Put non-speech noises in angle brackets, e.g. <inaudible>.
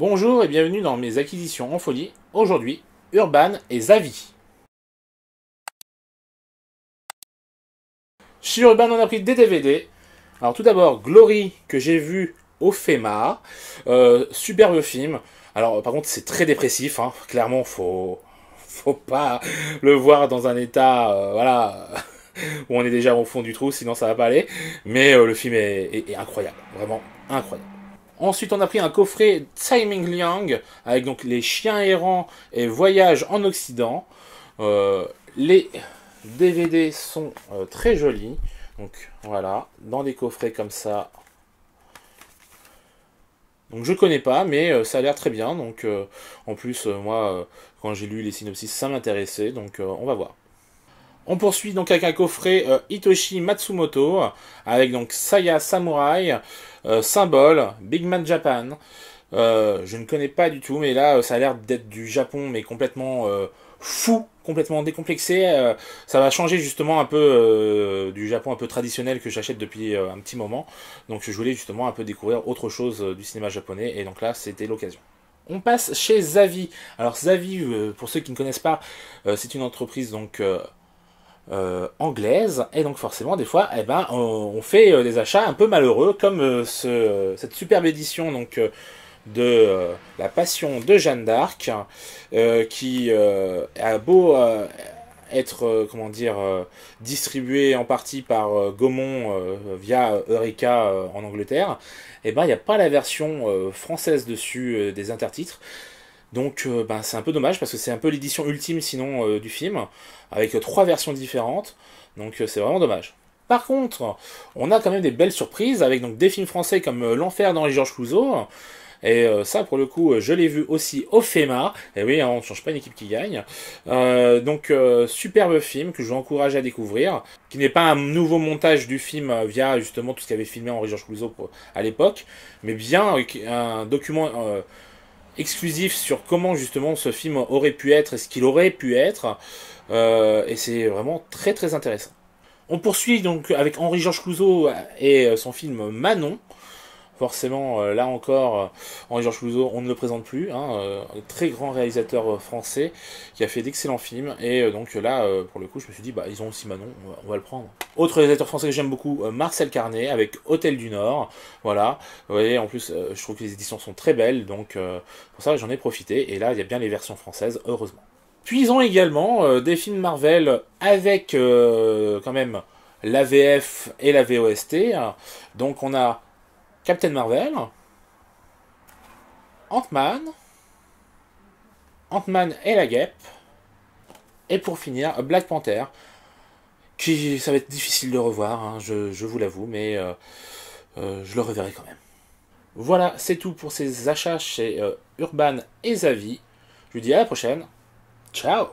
Bonjour et bienvenue dans mes acquisitions en folie. Aujourd'hui, Urban et Zavi. Chez Urban, on a pris des DVD. Alors tout d'abord, Glory, que j'ai vu au FEMA. Euh, superbe film. Alors par contre, c'est très dépressif. Hein. Clairement, faut faut pas le voir dans un état, euh, voilà, <laughs> où on est déjà au fond du trou, sinon ça va pas aller. Mais euh, le film est incroyable, vraiment incroyable. Ensuite, on a pris un coffret Tsai Ming Liang avec donc les chiens errants et voyages en Occident. Euh, les DVD sont euh, très jolis. Donc voilà, dans des coffrets comme ça. Donc je connais pas, mais euh, ça a l'air très bien. Donc en plus, moi, quand j'ai lu les synopsis, ça m'intéressait. Donc on va voir. On poursuit donc avec un coffret euh, Hitoshi Matsumoto, avec donc Saya Samurai, euh, Symbole, Big Man Japan. Euh, je ne connais pas du tout, mais là, ça a l'air d'être du Japon, mais complètement fou, complètement décomplexé. ça va changer justement un peu du Japon un peu traditionnel que j'achète depuis un petit moment. Donc je voulais justement un peu découvrir autre chose du cinéma japonais, et donc là, c'était l'occasion. On passe chez Zavi. Alors Zavi, pour ceux qui ne connaissent pas, c'est une entreprise donc euh, anglaise. Et donc forcément, des fois, eh ben, on, fait euh, des achats un peu malheureux, comme euh, ce, cette superbe édition donc, de La Passion de Jeanne d'Arc, qui a beau être comment dire distribué en partie par Gaumont via Eureka en Angleterre, et eh ben il n'y a pas la version française dessus des intertitres. Donc ben, c'est un peu dommage parce que c'est un peu l'édition ultime sinon euh, du film, avec euh, trois versions différentes. Donc c'est vraiment dommage. Par contre, on a quand même des belles surprises avec donc des films français comme L'Enfer d'Henri Georges Clouseau. Et ça, pour le coup, je l'ai vu aussi au FEMA. Et oui, hein, on ne change pas une équipe qui gagne. donc, superbe film que je vous encourage à découvrir, qui n'est pas un nouveau montage du film via justement tout ce qu'avait filmé Henri Georges Clouseau à l'époque, mais bien un document exclusif sur comment justement ce film aurait pu être et ce qu'il aurait pu être. Euh, et c'est vraiment très très intéressant. On poursuit donc avec Henri-Georges Clouzot et euh, son film Manon forcément, euh, là encore, euh, Henri-Georges Clouzot, on ne le présente plus, hein, euh, un très grand réalisateur français qui a fait d'excellents films, et donc là, pour le coup, je me suis dit, bah, ils ont aussi Manon, on va, le prendre. Autre réalisateur français que j'aime beaucoup, Marcel Carnet, avec Hôtel du Nord, voilà, vous voyez, en plus, je trouve que les éditions sont très belles, donc pour ça, j'en ai profité, et là, il y a bien les versions françaises, heureusement. Puis ils ont également des films Marvel avec, quand même, la VF et la VOST, donc on a Captain Marvel, Ant-Man, Ant-Man et la guêpe, et pour finir, Black Panther, qui ça va être difficile de revoir, hein, je, vous l'avoue, mais euh, euh, je le reverrai quand même. Voilà, c'est tout pour ces achats chez euh, Urban et Zavi. Je vous dis à la prochaine. Ciao